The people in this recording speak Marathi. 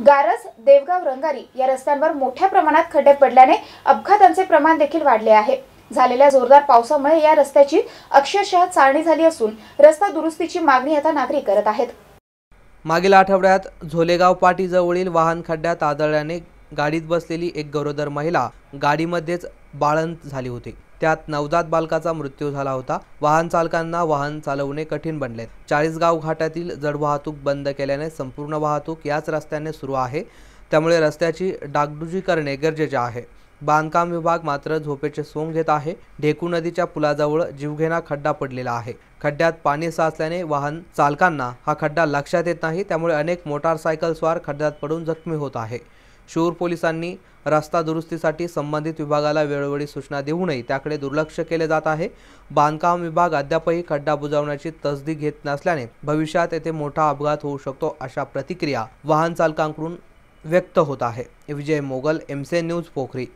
गारज देवगाव रंगारी या रस्त्यांवर मोठ्या प्रमाणात खड्डे पडल्याने अपघातांचे प्रमाण देखील वाढले आहे झालेल्या जोरदार पावसामुळे या रस्त्याची अक्षरशः चाळणी झाली असून रस्ता दुरुस्तीची मागणी आता नागरिक करत आहेत मागील आठवड्यात झोलेगाव पाटीजवळील वाहन खड्ड्यात आदळल्याने गाडीत बसलेली एक गरोदर महिला गाडीमध्येच बाळंत झाली होती त्यात नवजात बालकाचा मृत्यू झाला होता वाहन चालकांना वाहन चालवणे कठीण बनले चाळीसगाव घाटातील जड वाहतूक बंद केल्याने संपूर्ण वाहतूक याच रस्त्याने सुरू आहे त्यामुळे रस्त्याची डागडुजी करणे गरजेचे आहे बांधकाम विभाग मात्र झोपेचे सोंग घेत आहे ढेकू नदीच्या पुलाजवळ जीवघेणा खड्डा पडलेला आहे खड्ड्यात पाणी साचल्याने वाहन चालकांना हा खड्डा लक्षात येत नाही त्यामुळे अनेक मोटारसायकल स्वार खड्ड्यात पडून जखमी होत आहे शूर पोलिसांनी रस्ता दुरुस्तीसाठी संबंधित विभागाला वेळोवेळी सूचना देऊनही त्याकडे दुर्लक्ष केले जात आहे बांधकाम विभाग अद्यापही खड्डा बुजावण्याची तसदी घेत नसल्याने भविष्यात येथे मोठा अपघात होऊ शकतो अशा प्रतिक्रिया वाहन चालकांकडून व्यक्त होत आहे विजय मोगल एमसे न्यूज पोखरी